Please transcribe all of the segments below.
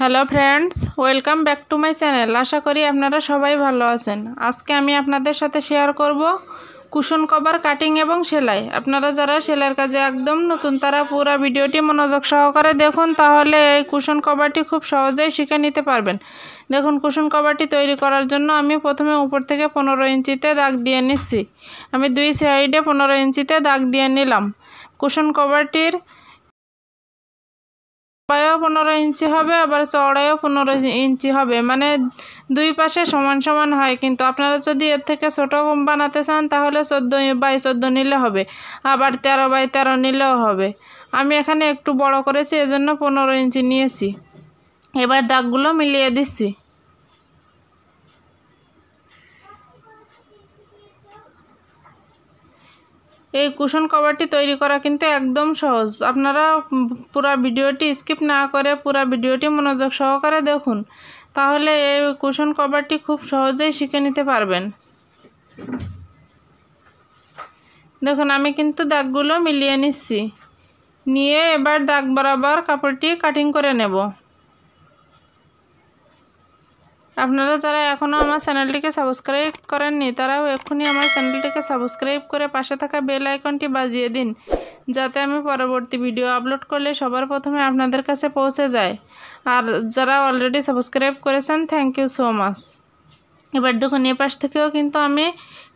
hello friends welcome back to my channel আশা করি আপনারা সবাই ভালো আছেন আজকে আমি আপনাদের সাথে শেয়ার করব কুশন কভার কাটিং এবং সেলাই আপনারা যারা সেলাইয়ের কাজে একদম নতুন তারা পুরো ভিডিওটি মনোযোগ সহকারে দেখুন তাহলে এই কুশন কভারটি খুব সহজেই শিখে নিতে পারবেন দেখুন কুশন কভারটি তৈরি করার জন্য আমি প্রথমে উপর থেকে পনেরো ইঞ্চিতে দাগ দিয়ে নিচ্ছি আমি দুই সাইডে পনেরো ইঞ্চিতে দাগ দিয়ে নিলাম কুশন কভারটির লম্বায়ও পনেরো ইঞ্চি হবে আবার চড়াইও পনেরো ইঞ্চি হবে মানে দুই পাশে সমান সমান হয় কিন্তু আপনারা যদি এর থেকে ছোটো বানাতে চান তাহলে চোদ্দো বাই চোদ্দো নিলে হবে আবার তেরো বাই তেরো নিলেও হবে আমি এখানে একটু বড় করেছি এজন্য পনেরো ইঞ্চি নিয়েছি এবার দাগগুলো মিলিয়ে দিচ্ছি এই কুশন কভারটি তৈরি করা কিন্তু একদম সহজ আপনারা পুরো ভিডিওটি স্কিপ না করে পুরো ভিডিওটি মনোযোগ সহকারে দেখুন তাহলে এই কুশন কভারটি খুব সহজেই শিখে নিতে পারবেন দেখুন আমি কিন্তু দাগগুলো মিলিয়ে নিচ্ছি নিয়ে এবার দাগ বরাবর কাপড়টি কাটিং করে নেব আপনারা যারা এখনও আমার চ্যানেলটিকে সাবস্ক্রাইব করেননি তারাও এক্ষুনি আমার চ্যানেলটিকে সাবস্ক্রাইব করে পাশে থাকা বেল আইকনটি বাজিয়ে দিন যাতে আমি পরবর্তী ভিডিও আপলোড করলে সবার প্রথমে আপনাদের কাছে পৌঁছে যায় আর যারা অলরেডি সাবস্ক্রাইব করেছেন থ্যাংক ইউ সো মাচ এবার দেখুন এ পাশ থেকেও কিন্তু আমি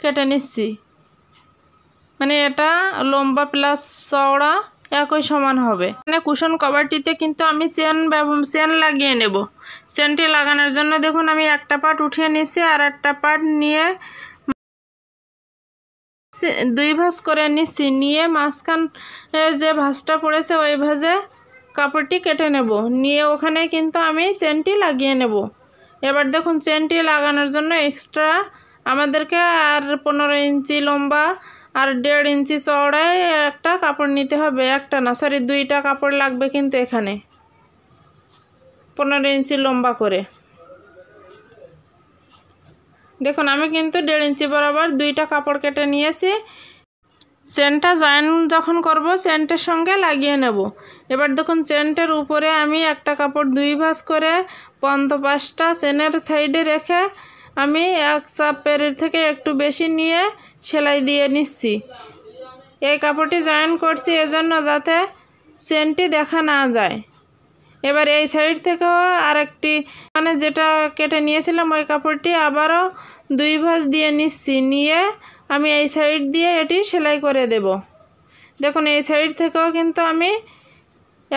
কেটে নিচ্ছি মানে এটা লম্বা প্লাস চওড়া একই সমান হবে এখানে কুশন কভারটিতে কিন্তু আমি চেন চেন লাগিয়ে নেব চেনটি লাগানোর জন্য দেখুন আমি একটা পার্ট উঠিয়ে নিছি আর একটা পার্ট নিয়ে দুই ভাঁজ করে নিচ্ছি নিয়ে মাঝখান যে ভাঁজটা পড়েছে ওই ভাঁজে কাপড়টি কেটে নেব নিয়ে ওখানে কিন্তু আমি চেনটি লাগিয়ে নেব এবার দেখুন চেনটি লাগানোর জন্য এক্সট্রা আমাদেরকে আর পনেরো ইঞ্চি লম্বা আর দেড় ইঞ্চি চওড়ায় একটা কাপড় নিতে হবে একটা না সরি দুইটা কাপড় লাগবে কিন্তু এখানে পনেরো ইঞ্চি লম্বা করে দেখুন আমি কিন্তু দেড় ইঞ্চি বরাবর দুইটা কাপড় কেটে নিয়েছি চেনটা জয়েন যখন করব চেনটার সঙ্গে লাগিয়ে নেব এবার দেখুন চেনটার উপরে আমি একটা কাপড় দুই ভাঁজ করে পন্ত পাঁচটা চেনের সাইডে রেখে আমি এক চাপের থেকে একটু বেশি নিয়ে সেলাই দিয়ে নিচ্ছি এই কাপড়টি জয়েন করছি এজন্য যাতে চেনটি দেখা না যায় এবার এই সাইড থেকেও আরেকটি মানে যেটা কেটে নিয়েছিলাম ওই কাপড়টি আবারও দুই ভাঁজ দিয়ে নিচ্ছি নিয়ে আমি এই সাইড দিয়ে এটি সেলাই করে দেব দেখুন এই সাইড থেকেও কিন্তু আমি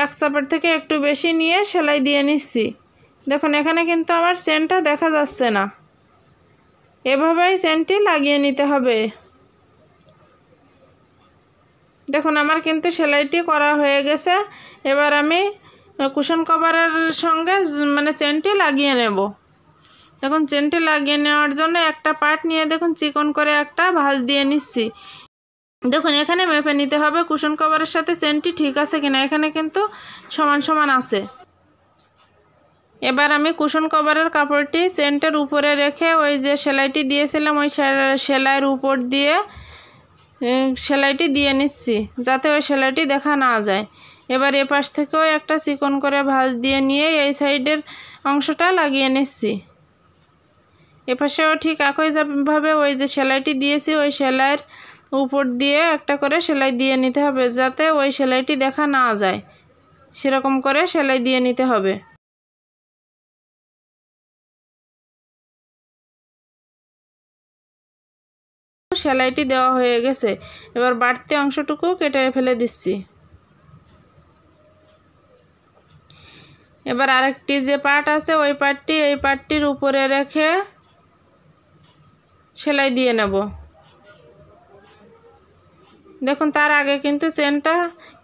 এক চাপড় থেকে একটু বেশি নিয়ে সেলাই দিয়ে নিচ্ছি দেখুন এখানে কিন্তু আমার চেনটা দেখা যাচ্ছে না এভাবেই চেনটি লাগিয়ে নিতে হবে দেখুন আমার কিন্তু সেলাইটি করা হয়ে গেছে এবার আমি কুশন কভারের সঙ্গে মানে চেনটি লাগিয়ে নেব দেখুন চেনটি লাগিয়ে নেওয়ার জন্য একটা পার্ট নিয়ে দেখুন চিকন করে একটা ভাঁজ দিয়ে নিচ্ছি দেখুন এখানে মেপে নিতে হবে কুশন কভারের সাথে চেনটি ঠিক আছে কিনা এখানে কিন্তু সমান সমান আছে এবার আমি কুশন কভারের কাপড়টি সেন্টের উপরে রেখে ওই যে সেলাইটি দিয়েছিলাম ওই সেলাইয়ের উপর দিয়ে সেলাইটি দিয়ে নিচ্ছি যাতে ওই সেলাইটি দেখা না যায় এবার এপাশ থেকেও একটা চিকন করে ভাঁজ দিয়ে নিয়ে এই সাইডের অংশটা লাগিয়ে নিচ্ছি এপাশেও ঠিক একইভাবে ওই যে সেলাইটি দিয়েছি ওই সেলাইয়ের উপর দিয়ে একটা করে সেলাই দিয়ে নিতে হবে যাতে ওই সেলাইটি দেখা না যায় সেরকম করে সেলাই দিয়ে নিতে হবে সেলাইটি দেওয়া হয়ে গেছে এবার বাড়তি অংশটুকু কেটে ফেলে দিচ্ছি এবার আরেকটি যে পার্ট আছে ওই পার্টটি এই পার্টটির উপরে রেখে সেলাই দিয়ে নেব দেখুন তার আগে কিন্তু চেনটা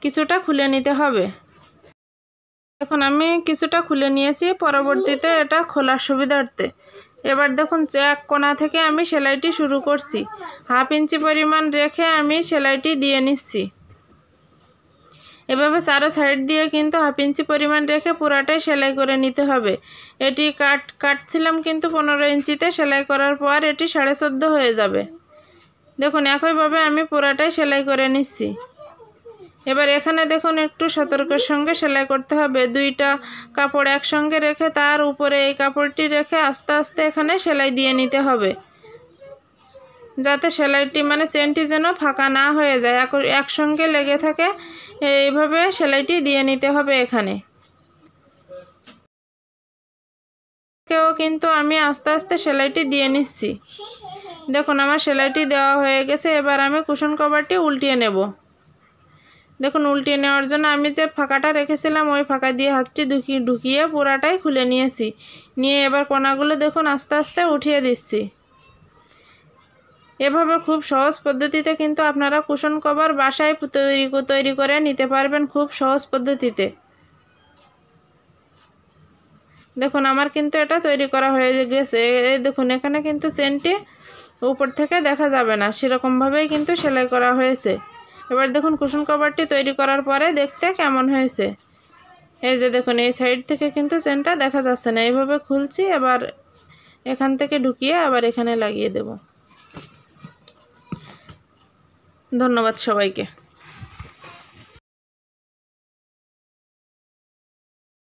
কিছুটা খুলে নিতে হবে এখন আমি কিছুটা খুলে নিয়েছি পরবর্তীতে এটা খোলার সুবিধার্থে এবার দেখুন এক কোনা থেকে আমি সেলাইটি শুরু করছি হাফ ইঞ্চি পরিমাণ রেখে আমি সেলাইটি দিয়ে নিচ্ছি এভাবে চারো সাইড দিয়ে কিন্তু হাফ ইঞ্চি পরিমাণ রেখে পুরাটাই সেলাই করে নিতে হবে এটি কাট কাটছিলাম কিন্তু পনেরো ইঞ্চিতে সেলাই করার পর এটি সাড়ে চোদ্দো হয়ে যাবে দেখুন একইভাবে আমি পুরাটাই সেলাই করে নিচ্ছি এবার এখানে দেখুন একটু সতর্কের সঙ্গে সেলাই করতে হবে দুইটা কাপড় একসঙ্গে রেখে তার উপরে এই কাপড়টি রেখে আস্তে আস্তে এখানে সেলাই দিয়ে নিতে হবে যাতে সেলাইটি মানে চেনটি যেন ফাঁকা না হয়ে যায় একসঙ্গে লেগে থাকে এইভাবে সেলাইটি দিয়ে নিতে হবে এখানে কেও কিন্তু আমি আস্তে আস্তে সেলাইটি দিয়ে নিচ্ছি দেখুন আমার সেলাইটি দেওয়া হয়ে গেছে এবার আমি কুশন কভারটি উল্টিয়ে নেব দেখুন উল্টে নেওয়ার জন্য আমি যে ফাঁকাটা রেখেছিলাম ওই ফাঁকা দিয়ে হাতটি ঢুকিয়ে ঢুকিয়ে পুরাটাই খুলে নিয়েছি নিয়ে এবার কোনাগুলো দেখুন আস্তে আস্তে উঠিয়ে দিচ্ছি এভাবে খুব সহজ পদ্ধতিতে কিন্তু আপনারা কুশন কভার বাসায় তৈরি তৈরি করে নিতে পারবেন খুব সহজ পদ্ধতিতে দেখুন আমার কিন্তু এটা তৈরি করা হয়ে গেছে দেখুন এখানে কিন্তু চেনটি উপর থেকে দেখা যাবে না সেরকমভাবেই কিন্তু সেলাই করা হয়েছে এবার দেখুন কুশন কভারটি তৈরি করার পরে দেখতে কেমন হয়েছে এই যে দেখুন এই সাইড থেকে কিন্তু চেনটা দেখা যাচ্ছে না এইভাবে খুলছি আবার এখান থেকে ঢুকিয়ে আবার এখানে লাগিয়ে দেব ধন্যবাদ সবাইকে